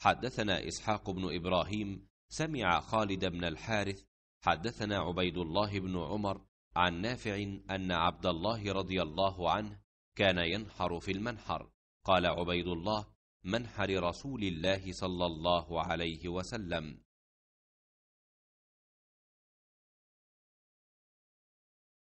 حدثنا إسحاق بن إبراهيم سمع خالد بن الحارث حدثنا عبيد الله بن عمر عن نافع أن عبد الله رضي الله عنه كان ينحر في المنحر قال عبيد الله منحر رسول الله صلى الله عليه وسلم